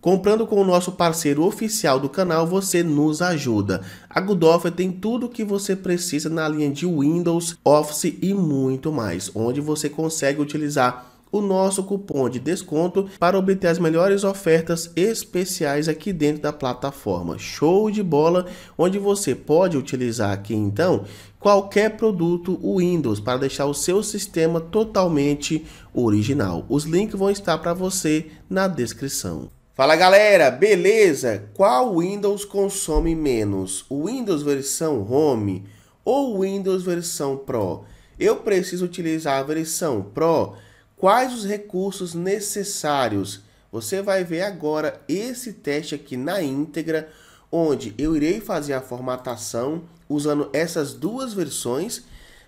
Comprando com o nosso parceiro oficial do canal, você nos ajuda. A Goodoffer tem tudo o que você precisa na linha de Windows, Office e muito mais, onde você consegue utilizar o nosso cupom de desconto para obter as melhores ofertas especiais aqui dentro da plataforma. Show de bola, onde você pode utilizar aqui então qualquer produto Windows para deixar o seu sistema totalmente original. Os links vão estar para você na descrição. Fala galera, beleza? Qual Windows consome menos? O Windows versão Home ou o Windows versão Pro? Eu preciso utilizar a versão Pro? Quais os recursos necessários? Você vai ver agora esse teste aqui na íntegra, onde eu irei fazer a formatação usando essas duas versões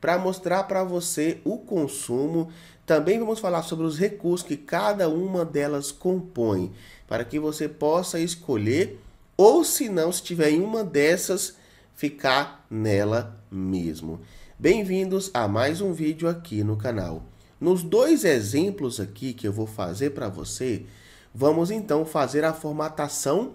para mostrar para você o consumo também vamos falar sobre os recursos que cada uma delas compõe, para que você possa escolher, ou se não, se tiver em uma dessas, ficar nela mesmo. Bem-vindos a mais um vídeo aqui no canal. Nos dois exemplos aqui que eu vou fazer para você, vamos então fazer a formatação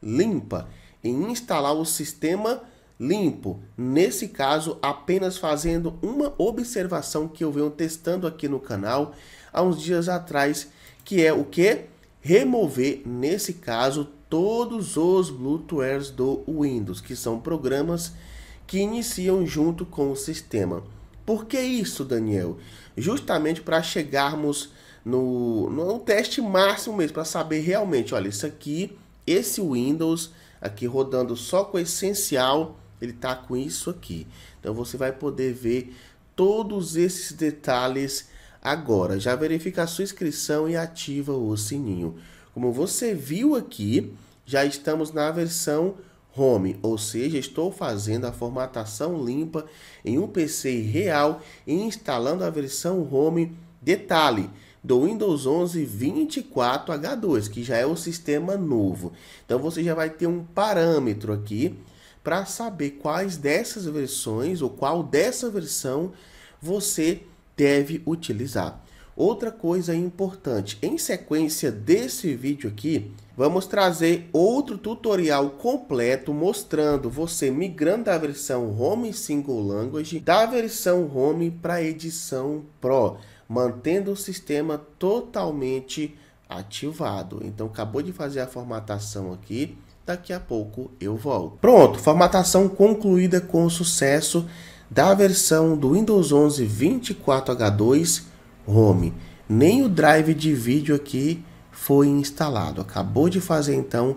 limpa e instalar o sistema limpo. Nesse caso, apenas fazendo uma observação que eu venho testando aqui no canal há uns dias atrás, que é o que? Remover, nesse caso, todos os Bluetooth do Windows, que são programas que iniciam junto com o sistema. Por que isso, Daniel? Justamente para chegarmos no, no teste máximo mesmo, para saber realmente, olha, isso aqui, esse Windows aqui rodando só com o essencial ele está com isso aqui. Então você vai poder ver todos esses detalhes agora. Já verifica a sua inscrição e ativa o sininho. Como você viu aqui, já estamos na versão home, ou seja, estou fazendo a formatação limpa em um PC real e instalando a versão home detalhe do Windows 11 24H2, que já é o sistema novo. Então você já vai ter um parâmetro aqui para saber quais dessas versões ou qual dessa versão você deve utilizar. Outra coisa importante, em sequência desse vídeo aqui, vamos trazer outro tutorial completo mostrando você migrando da versão Home Single Language da versão Home para edição Pro, mantendo o sistema totalmente ativado. Então acabou de fazer a formatação aqui, Daqui a pouco eu volto. Pronto, formatação concluída com sucesso da versão do Windows 11 24H2 Home. Nem o drive de vídeo aqui foi instalado. Acabou de fazer então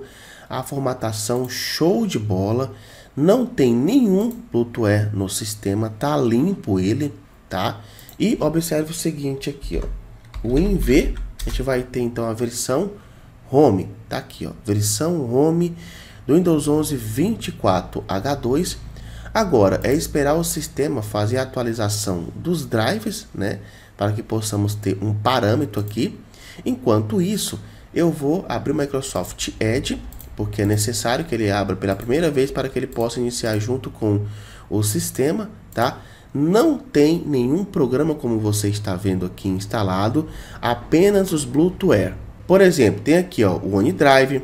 a formatação show de bola. Não tem nenhum Bluetooth no sistema, tá limpo ele, tá? E observe o seguinte aqui, ó. O WinV, a gente vai ter então a versão Home, tá aqui, ó, versão Home do Windows 11 24 H2. Agora é esperar o sistema fazer a atualização dos drives, né, para que possamos ter um parâmetro aqui. Enquanto isso, eu vou abrir o Microsoft Edge, porque é necessário que ele abra pela primeira vez para que ele possa iniciar junto com o sistema, tá? Não tem nenhum programa como você está vendo aqui instalado, apenas os Bluetooth por exemplo, tem aqui ó, o OneDrive,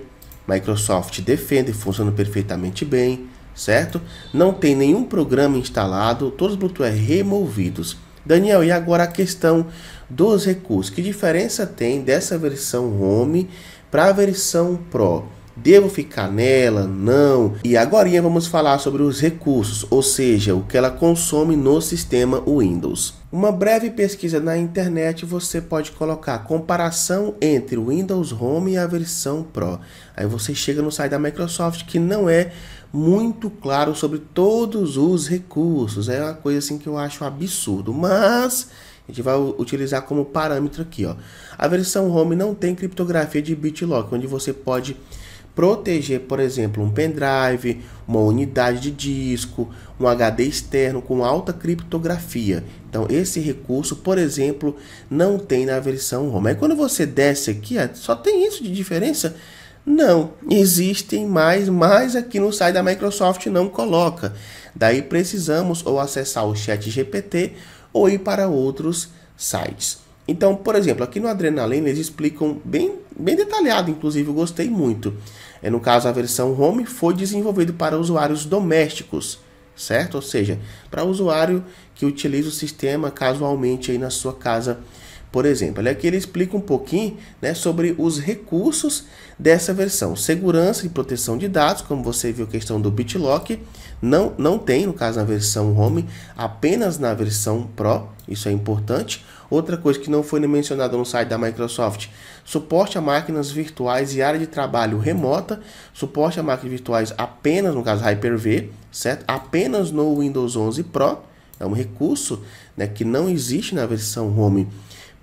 Microsoft Defender funciona perfeitamente bem, certo? Não tem nenhum programa instalado, todos os Bluetooth é removidos. Daniel, e agora a questão dos recursos. Que diferença tem dessa versão Home para a versão Pro? Devo ficar nela? Não. E agora vamos falar sobre os recursos, ou seja, o que ela consome no sistema Windows. Uma breve pesquisa na internet você pode colocar comparação entre o Windows Home e a versão Pro. Aí você chega no site da Microsoft que não é muito claro sobre todos os recursos. É uma coisa assim que eu acho absurdo, mas a gente vai utilizar como parâmetro aqui, ó. A versão Home não tem criptografia de BitLock, onde você pode proteger, por exemplo, um pendrive, uma unidade de disco, um HD externo com alta criptografia. Então, esse recurso, por exemplo, não tem na versão ROM. Aí, quando você desce aqui, só tem isso de diferença? Não, existem mais, mas aqui no site da Microsoft não coloca. Daí precisamos ou acessar o chat GPT ou ir para outros sites. Então, por exemplo, aqui no Adrenalina eles explicam bem, bem detalhado, inclusive eu gostei muito. É, no caso, a versão Home foi desenvolvida para usuários domésticos, certo? Ou seja, para usuário que utiliza o sistema casualmente aí na sua casa por exemplo. Ele aqui ele explica um pouquinho né, sobre os recursos dessa versão. Segurança e proteção de dados, como você viu a questão do BitLock, não, não tem, no caso, na versão Home, apenas na versão Pro, isso é importante. Outra coisa que não foi mencionada no site da Microsoft, suporte a máquinas virtuais e área de trabalho remota, suporte a máquinas virtuais apenas, no caso, Hyper-V, certo? Apenas no Windows 11 Pro, é um recurso né, que não existe na versão Home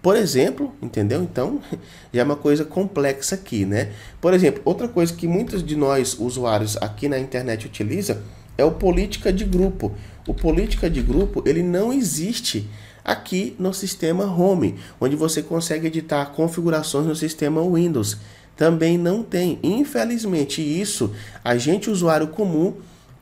por exemplo, entendeu? Então, já é uma coisa complexa aqui, né? Por exemplo, outra coisa que muitos de nós usuários aqui na internet utiliza é o política de grupo. O política de grupo, ele não existe aqui no sistema Home, onde você consegue editar configurações no sistema Windows. Também não tem. Infelizmente, isso a gente usuário comum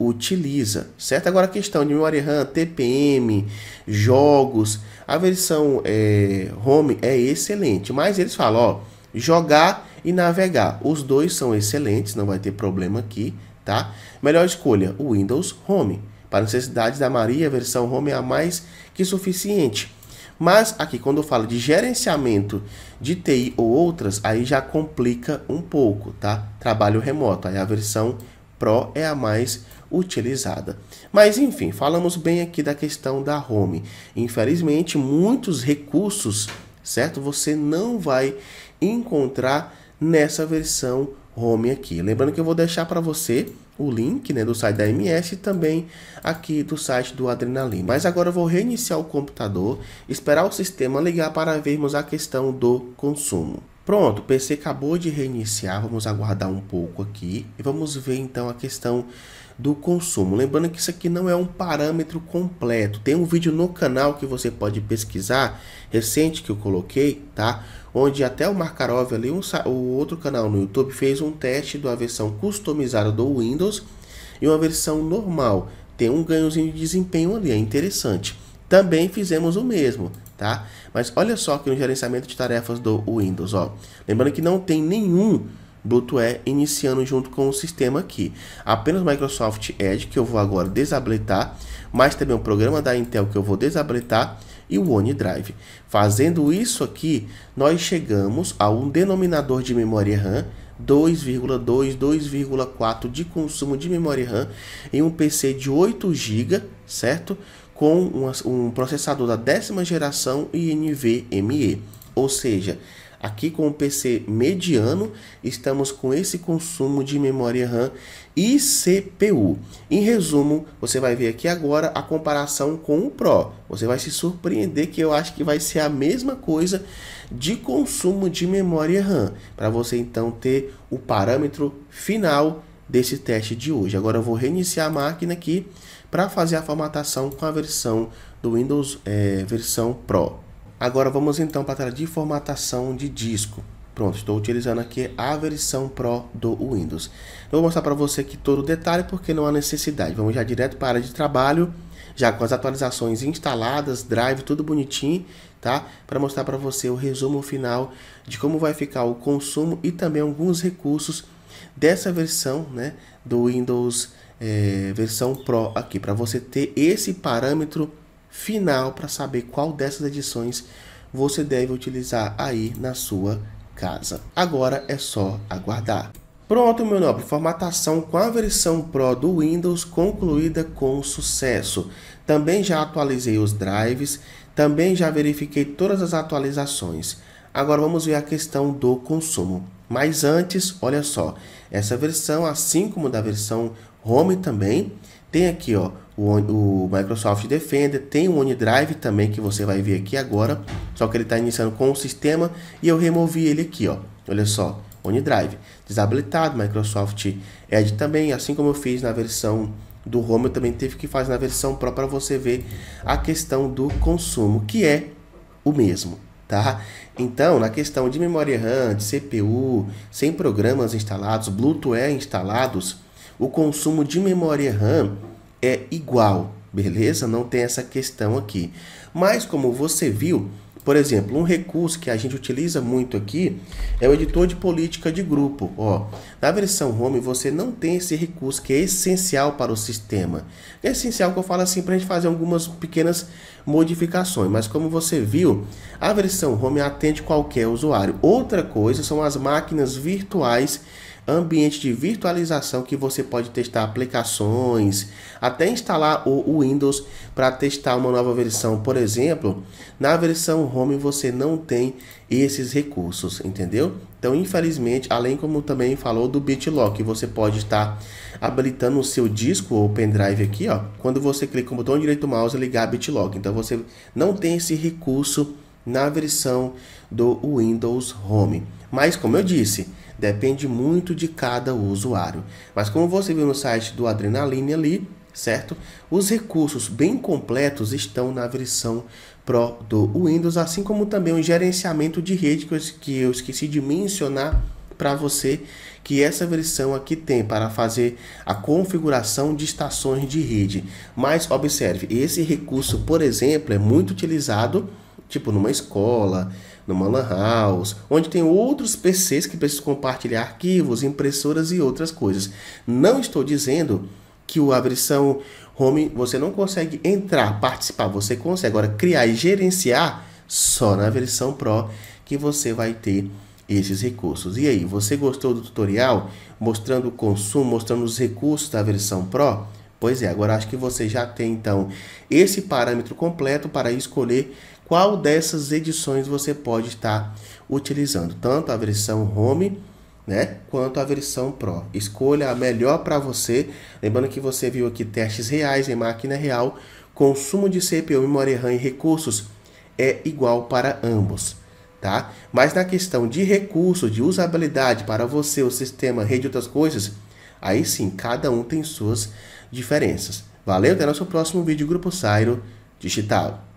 utiliza, certo? Agora a questão de memória RAM, TPM, jogos, a versão é, home é excelente, mas eles falam, ó, jogar e navegar, os dois são excelentes, não vai ter problema aqui, tá? Melhor escolha, o Windows Home, para necessidades da Maria, a versão Home é a mais que suficiente. Mas aqui quando eu falo de gerenciamento de TI ou outras, aí já complica um pouco, tá? Trabalho remoto, aí a versão Pro é a mais utilizada. Mas enfim, falamos bem aqui da questão da home. Infelizmente, muitos recursos, certo? Você não vai encontrar nessa versão home aqui. Lembrando que eu vou deixar para você o link né, do site da MS e também aqui do site do Adrenalin. Mas agora eu vou reiniciar o computador, esperar o sistema ligar para vermos a questão do consumo. Pronto, o PC acabou de reiniciar, vamos aguardar um pouco aqui e vamos ver então a questão do consumo. Lembrando que isso aqui não é um parâmetro completo. Tem um vídeo no canal que você pode pesquisar, recente que eu coloquei, tá? Onde até o Markarov ali, um, o outro canal no YouTube fez um teste da versão customizada do Windows e uma versão normal. Tem um ganhozinho de desempenho ali, é interessante. Também fizemos o mesmo, tá? Mas olha só que no gerenciamento de tarefas do Windows, ó. Lembrando que não tem nenhum Bluetooth é iniciando junto com o sistema aqui. Apenas Microsoft Edge que eu vou agora desabilitar, mas também o programa da Intel que eu vou desabilitar e o OneDrive. Fazendo isso aqui, nós chegamos a um denominador de memória RAM 2,2, 2,4 de consumo de memória RAM em um PC de 8 GB, certo? Com um processador da décima geração e NVMe, ou seja, Aqui com o PC mediano, estamos com esse consumo de memória RAM e CPU. Em resumo, você vai ver aqui agora a comparação com o Pro. Você vai se surpreender que eu acho que vai ser a mesma coisa de consumo de memória RAM, para você então ter o parâmetro final desse teste de hoje. Agora eu vou reiniciar a máquina aqui para fazer a formatação com a versão do Windows é, versão Pro. Agora vamos então para a tela de formatação de disco. Pronto, estou utilizando aqui a versão Pro do Windows. Eu vou mostrar para você aqui todo o detalhe porque não há necessidade. Vamos já direto para a área de trabalho, já com as atualizações instaladas, drive, tudo bonitinho, tá? Para mostrar para você o resumo final de como vai ficar o consumo e também alguns recursos dessa versão, né, do Windows é, versão Pro aqui, para você ter esse parâmetro final para saber qual dessas edições você deve utilizar aí na sua casa. Agora é só aguardar. Pronto, meu nobre, formatação com a versão Pro do Windows concluída com sucesso. Também já atualizei os drives, também já verifiquei todas as atualizações. Agora vamos ver a questão do consumo. Mas antes, olha só, essa versão, assim como da versão Home também, tem aqui ó, o, o, Microsoft Defender, tem o OneDrive também que você vai ver aqui agora, só que ele está iniciando com o sistema e eu removi ele aqui, ó. olha só, OneDrive, desabilitado, Microsoft Edge também, assim como eu fiz na versão do Home, eu também tive que fazer na versão Pro para você ver a questão do consumo, que é o mesmo. Tá? Então, na questão de memória RAM, de CPU, sem programas instalados, Bluetooth é instalados, o consumo de memória RAM é igual, beleza? Não tem essa questão aqui. Mas como você viu, por exemplo, um recurso que a gente utiliza muito aqui é o editor de política de grupo. Ó, na versão home você não tem esse recurso que é essencial para o sistema. É essencial que eu falo assim para a gente fazer algumas pequenas modificações, mas como você viu, a versão home atende qualquer usuário. Outra coisa são as máquinas virtuais ambiente de virtualização que você pode testar aplicações, até instalar o Windows para testar uma nova versão, por exemplo, na versão home você não tem esses recursos, entendeu? Então, infelizmente, além como também falou do BitLock, você pode estar habilitando o seu disco ou pendrive aqui, ó, quando você clica com o botão direito do mouse ligar BitLock. Então, você não tem esse recurso na versão do Windows Home. Mas como eu disse, Depende muito de cada usuário. Mas como você viu no site do Adrenaline ali, certo? Os recursos bem completos estão na versão Pro do Windows, assim como também o gerenciamento de rede que eu esqueci de mencionar para você que essa versão aqui tem para fazer a configuração de estações de rede. Mas observe, esse recurso, por exemplo, é muito utilizado tipo numa escola, no lan house, onde tem outros PCs que precisam compartilhar arquivos, impressoras e outras coisas. Não estou dizendo que a versão home você não consegue entrar, participar, você consegue agora criar e gerenciar só na versão Pro que você vai ter esses recursos. E aí, você gostou do tutorial mostrando o consumo, mostrando os recursos da versão Pro? Pois é, agora acho que você já tem então esse parâmetro completo para escolher qual dessas edições você pode estar utilizando, tanto a versão home né, quanto a versão Pro. Escolha a melhor para você. Lembrando que você viu aqui testes reais em máquina real, consumo de CPU, memória RAM e recursos é igual para ambos. Tá? Mas na questão de recurso, de usabilidade para você, o sistema, rede e outras coisas, aí sim, cada um tem suas diferenças. Valeu, até nosso próximo vídeo, Grupo Sairo Digital.